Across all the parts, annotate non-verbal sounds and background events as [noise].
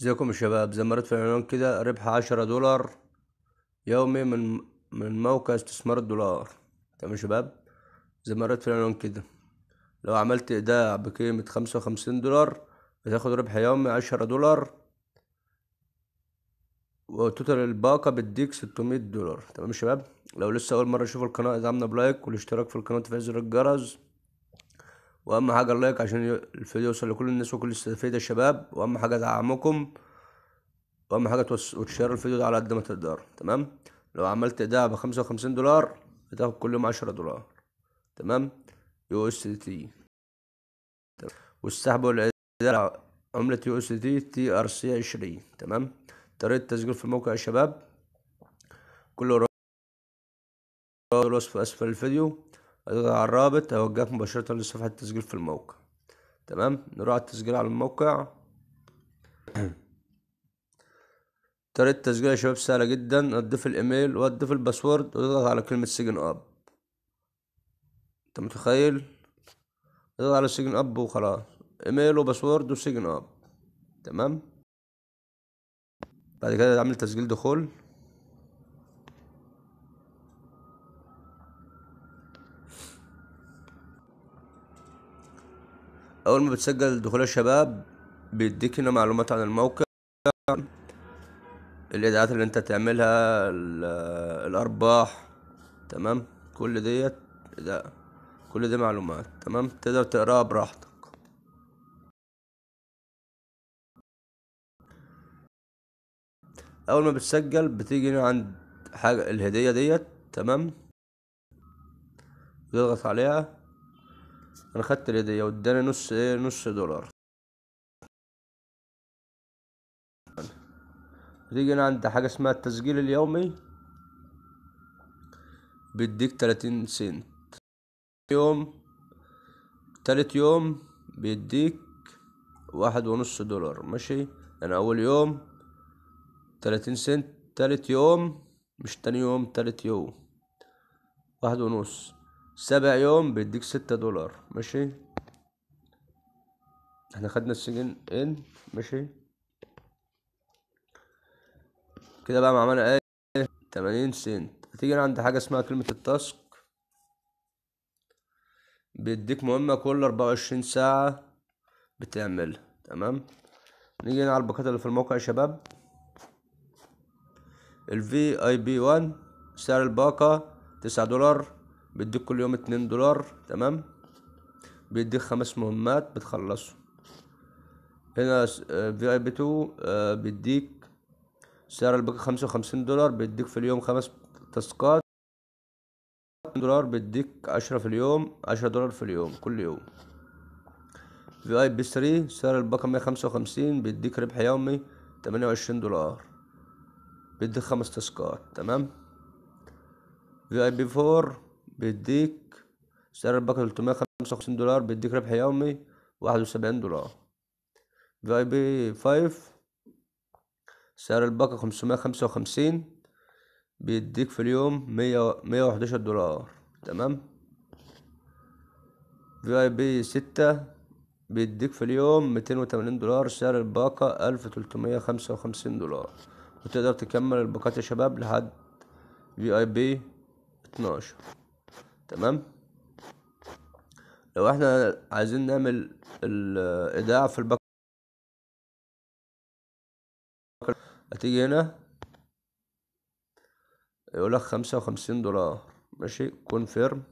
ازيكم يا شباب زي ما رد في العنوان كده ربح عشرة دولار يومي من من موقع استثمار الدولار تمام يا شباب زي ما رد في العنوان كده لو عملت ايداع بقيمة خمسة وخمسين دولار بتاخد ربح يومي عشرة دولار وتوتال الباقة بتديك ستمية دولار تمام يا شباب لو لسه أول مرة اشوف القناة ادعمنا بلايك والاشتراك في القناة وتفعيل زر الجرس واهم حاجه اللايك عشان الفيديو يوصل لكل الناس وكل يستفيد الشباب واهم حاجه دعمكم واهم حاجه توس... وتشير الفيديو ده على قد ما تقدر تمام لو عملت ده بخمسة وخمسين دولار بتاخد كل يوم عشرة دولار تمام يو اس تي والسحب والعزاء على عملة يو اس تي تي ار سي عشرين تمام طريقة التسجيل في الموقع يا شباب كل الوصف اسفل الفيديو هتضغط على الرابط اوجهك مباشرة لصفحة التسجيل في الموقع تمام نروح على التسجيل على الموقع [clears throat] طريقة التسجيل يا شباب سهلة جدا هتضيف الايميل وهتضيف الباسورد وتضغط على كلمة سجن اب انت متخيل اضغط على سجن اب وخلاص ايميل وباسورد وسجن اب تمام بعد كده تعمل تسجيل دخول اول ما بتسجل دخول الشباب بيديك هنا معلومات عن الموقع الايداعات اللي انت تعملها الارباح تمام كل ديت ده كل دي معلومات تمام تقدر تقراها براحتك اول ما بتسجل بتيجي هنا عند حاجه الهديه ديت تمام تضغط عليها انا خدت الهديه واداني نص ايه نص دولار تيجي هنا عند حاجه اسمها التسجيل اليومي بيديك تلاتين سنت يوم تالت يوم بيديك واحد ونص دولار ماشي انا يعني اول يوم تلاتين سنت تالت يوم مش تاني يوم تالت يوم واحد ونص سبع يوم بيديك ستة دولار ماشي احنا خدنا السجن ان إيه؟ ماشي كده بقى معانا ايه تمانين سنت هتيجي عند حاجة اسمها كلمة التاسك بيديك مهمة كل أربعة وعشرين ساعة بتعملها تمام نيجي هنا على الباقات اللي في الموقع يا شباب الفي اي بي وان سعر الباقة تسعة دولار بيديك كل يوم اتنين دولار تمام بيديك خمس مهمات بتخلصه هنا آه، في اي بي تو آه، بيديك سعر الباقي خمسة وخمسين دولار بيديك في اليوم خمس تاسكات دولار بيديك عشرة في اليوم عشرة دولار في اليوم كل يوم في اي بي ثري سعر الباقة مية خمسة وخمسين بيديك ربح يومي تمانية وعشرين دولار بيديك خمس تاسكات تمام في اي بي فور بيديك سعر الباقة وخمسين دولار بيديك ربح يومي واحد وسبعين دولار في اي بي فايف سعر الباقة وخمسين بيديك في اليوم مية 111 دولار تمام في اي بي ستة بيديك في اليوم ميتين وتمانين دولار سعر الباقة ألف تلتمية خمسة وخمسين دولار وتقدر تكمل الباقات يا شباب لحد في اي بي اتناشر تمام لو احنا عايزين نعمل الايداع في الباك هتيجي هنا يقول لك خمسة وخمسين دولار ماشي كونفيرم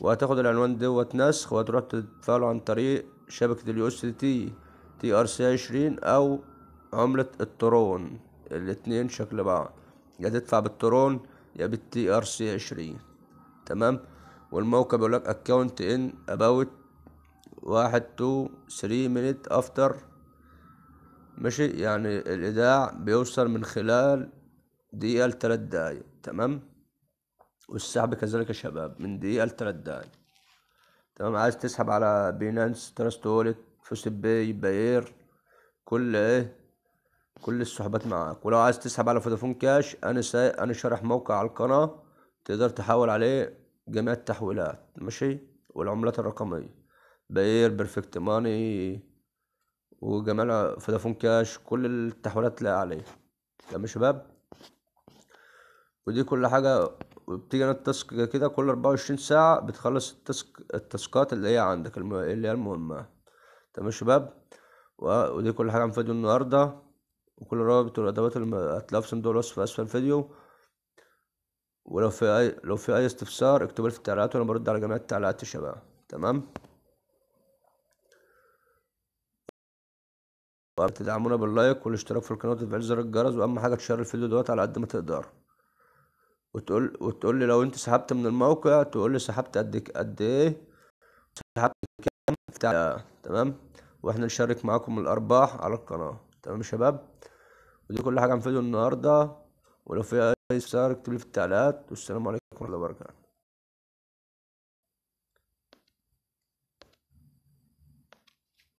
وهتاخد العنوان دوت نسخ وهتروح تدفعله عن طريق شبكة اليو اس تي تي ار سي عشرين او عملة الترون الاتنين شكل بعض يا تدفع بالترون يا بالتي ار سي عشرين تمام والموقع بيقول لك اكونت ان اباوت واحد تو ثري مينيت افتر ماشي يعني الايداع بيوصل من خلال دقيقة لتلات دقايق تمام والسحب كذلك يا شباب من دقيقة لتلات دقايق تمام عايز تسحب على بينانس تراست وولت فوسيب باي باير كل ايه كل الصحبات معاك ولو عايز تسحب على فودافون كاش انا سا... انا شارح موقع على القناه تقدر تحول عليه جميع التحويلات ماشي والعملات الرقميه بير بيرفكت ماني وجميع فودافون كاش كل التحويلات تلاقي عليه تمام يا شباب ودي كل حاجه وبتيجي انا التاسك كده كل أربعة وعشرين ساعه بتخلص التاسك التاسكات اللي هي عندك الم... اللي هي المهمه تمام يا شباب ودي كل حاجه عن فيديو النهارده وكل الروابط والأدوات اللي هتلاقوها الوصف في أسفل الفيديو ولو في أي لو في أي استفسار اكتبوا لي في التعليقات وأنا برد على جميع التعليقات يا شباب تمام تدعمونا باللايك والاشتراك في القناة وتفعيل زر الجرس وأهم حاجة تشير الفيديو دوت على قد ما تقدر وتقول وتقول لي لو أنت سحبت من الموقع تقول لي سحبت قد قد إيه سحبت كام تمام واحنا نشارك معاكم الأرباح على القناة تمام يا شباب ودي كل حاجه عن فيديو النهارده ولو في اي استفسار اكتب لي في التعليقات والسلام عليكم ورحمه الله وبركاته